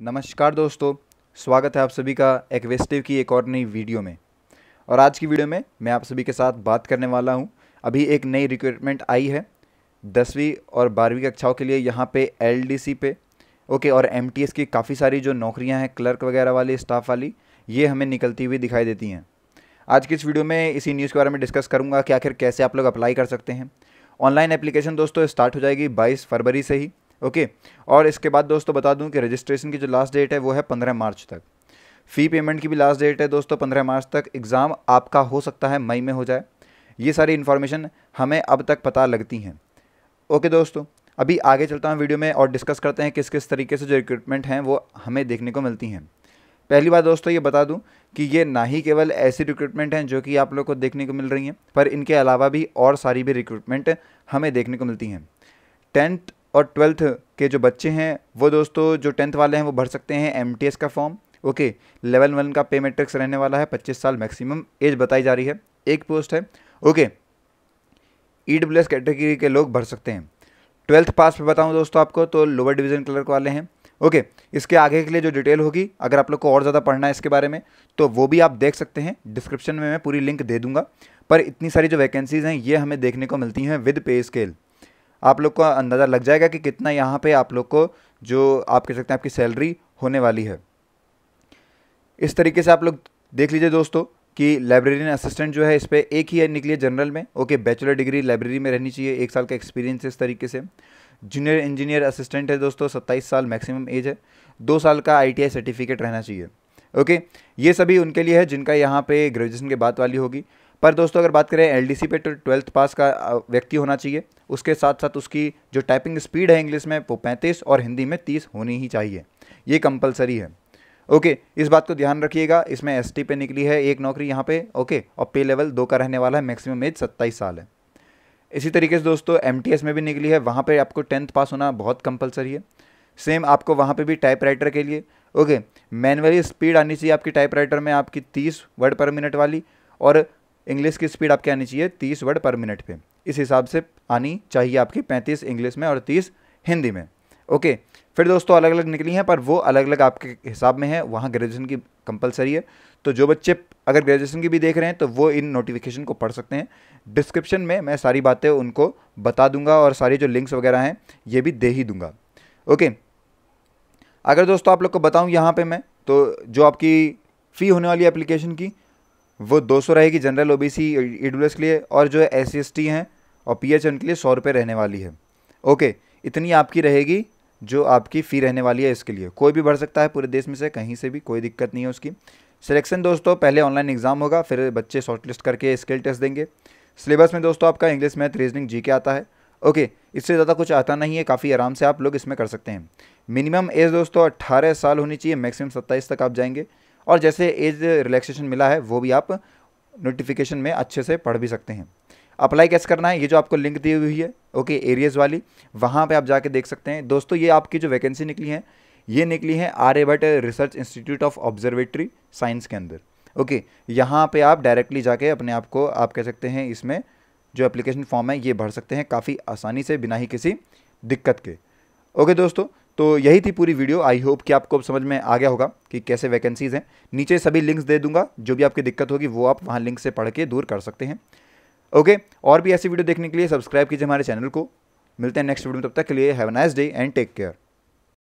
नमस्कार दोस्तों स्वागत है आप सभी का एक्वेस्टिव की एक और नई वीडियो में और आज की वीडियो में मैं आप सभी के साथ बात करने वाला हूं अभी एक नई रिक्रूटमेंट आई है दसवीं और बारहवीं कक्षाओं के लिए यहाँ पे एलडीसी पे ओके और एमटीएस की काफ़ी सारी जो नौकरियाँ हैं क्लर्क वगैरह वाली स्टाफ वाली ये हमें निकलती हुई दिखाई देती हैं आज की इस वीडियो में इसी न्यूज़ के बारे में डिस्कस करूँगा कि आखिर कैसे आप लोग अप्लाई कर सकते हैं ऑनलाइन एप्लीकेशन दोस्तों स्टार्ट हो जाएगी बाईस फरवरी से ही ओके और इसके बाद दोस्तों बता दूं कि रजिस्ट्रेशन की जो लास्ट डेट है वो है पंद्रह मार्च तक फ़ी पेमेंट की भी लास्ट डेट है दोस्तों पंद्रह मार्च तक एग्ज़ाम आपका हो सकता है मई में हो जाए ये सारी इन्फॉर्मेशन हमें अब तक पता लगती हैं ओके दोस्तों अभी आगे चलता हूँ वीडियो में और डिस्कस करते हैं किस किस तरीके से जो रिक्रूटमेंट हैं वो हमें देखने को मिलती हैं पहली बात दोस्तों ये बता दूं कि ये ना ही केवल ऐसी रिक्रूटमेंट हैं जो कि आप लोग को देखने को मिल रही हैं पर इनके अलावा भी और सारी भी रिक्रूटमेंट हमें देखने को मिलती हैं टेंथ और ट्वेल्थ के जो बच्चे हैं वो दोस्तों जो टेंथ वाले हैं वो भर सकते हैं एम का फॉर्म ओके लेवल वन का पे मेट्रिक्स रहने वाला है पच्चीस साल मैक्सिमम एज बताई जा रही है एक पोस्ट है okay E W S category के लोग भर सकते हैं ट्वेल्थ पास पे बताऊं दोस्तों आपको तो लोअर डिवीजन क्लर्क वाले हैं ओके इसके आगे के लिए जो डिटेल होगी अगर आप लोग को और ज़्यादा पढ़ना है इसके बारे में तो वो भी आप देख सकते हैं डिस्क्रिप्शन में मैं पूरी लिंक दे दूंगा पर इतनी सारी जो वैकेंसीज़ हैं ये हमें देखने को मिलती हैं विद पे स्केल आप लोग को अंदाज़ा लग जाएगा कि कितना यहाँ पे आप लोग को जो आप कह सकते हैं आपकी सैलरी होने वाली है इस तरीके से आप लोग देख लीजिए दोस्तों कि लाइब्रेरियन असिस्टेंट जो है इस पर एक ही निकली है जनरल में ओके बैचलर डिग्री लाइब्रेरी में रहनी चाहिए एक साल का एक्सपीरियंस इस तरीके से जूनियर इंजीनियर असिस्टेंट है दोस्तों सत्ताईस साल मैक्सिमम एज है दो साल का आई सर्टिफिकेट रहना चाहिए ओके ये सभी उनके लिए है जिनका यहाँ पे ग्रेजुएशन के बाद वाली होगी पर दोस्तों अगर बात करें एल पे तो ट्वेल्थ पास का व्यक्ति होना चाहिए उसके साथ साथ उसकी जो टाइपिंग स्पीड है इंग्लिश में वो पैंतीस और हिंदी में तीस होनी ही चाहिए ये कंपलसरी है ओके इस बात को ध्यान रखिएगा इसमें एस पे निकली है एक नौकरी यहाँ पे ओके और पे लेवल दो का रहने वाला है मैक्सिमम एज सत्ताईस साल है इसी तरीके से दोस्तों एम में भी निकली है वहाँ पर आपको टेंथ पास होना बहुत कंपलसरी है सेम आपको वहाँ पे भी टाइपराइटर के लिए ओके मैनुअली स्पीड आनी चाहिए आपकी टाइपराइटर में आपकी तीस वर्ड पर मिनट वाली और इंग्लिश की स्पीड आपकी आनी चाहिए तीस वर्ड पर मिनट पे इस हिसाब से आनी चाहिए आपकी पैंतीस इंग्लिश में और तीस हिंदी में ओके फिर दोस्तों अलग अलग निकली हैं पर वो अलग अलग आपके हिसाब में है वहाँ ग्रेजुएशन की कंपलसरी है तो जो बच्चे अगर ग्रेजुएशन की भी देख रहे हैं तो वो इन नोटिफिकेशन को पढ़ सकते हैं डिस्क्रिप्शन में मैं सारी बातें उनको बता दूंगा और सारी जो लिंक्स वगैरह हैं ये भी दे ही दूंगा ओके अगर दोस्तों आप लोग को बताऊँ यहाँ पर मैं तो जो आपकी फ़ी होने वाली एप्लीकेशन की वो दो सौ रहेगी जनरल ओबीसी ईडब्ल्यूएस के लिए और जो है एस सी हैं और पी एच लिए सौ रुपये रहने वाली है ओके इतनी आपकी रहेगी जो आपकी फ़ी रहने वाली है इसके लिए कोई भी भर सकता है पूरे देश में से कहीं से भी कोई दिक्कत नहीं है उसकी सिलेक्शन दोस्तों पहले ऑनलाइन एग्ज़ाम होगा फिर बच्चे शॉर्टलिस्ट करके स्किल टेस्ट देंगे सिलेबस में दोस्तों आपका इंग्लिश मैथ रीजनिंग जी के आता है ओके इससे ज़्यादा कुछ आता नहीं है काफ़ी आराम से आप लोग इसमें कर सकते हैं मिनिमम एज दोस्तों अट्ठारह साल होनी चाहिए मैक्सिमम सत्ताईस तक आप जाएंगे और जैसे एज रिलैक्सेशन मिला है वो भी आप नोटिफिकेशन में अच्छे से पढ़ भी सकते हैं अप्लाई कैसे करना है ये जो आपको लिंक दी हुई है ओके एरियाज वाली वहाँ पर आप जाके देख सकते हैं दोस्तों ये आपकी जो वैकेंसी निकली है ये निकली है Aryabhatta research institute of observatory science के अंदर ओके यहाँ पे आप डायरेक्टली जाके अपने आप को आप कह सकते हैं इसमें जो एप्लीकेशन फॉर्म है ये भर सकते हैं काफ़ी आसानी से बिना ही किसी दिक्कत के ओके दोस्तों तो यही थी पूरी वीडियो आई होप कि आपको अब समझ में आ गया होगा कि कैसे वैकेंसीज़ हैं नीचे सभी लिंक्स दे दूंगा जो भी आपकी दिक्कत होगी वो आप वहाँ लिंक से पढ़ के दूर कर सकते हैं ओके और भी ऐसी वीडियो देखने के लिए सब्सक्राइब कीजिए हमारे चैनल को मिलते हैं नेक्स्ट वीडियो में तब तक के लिए have nice day and take care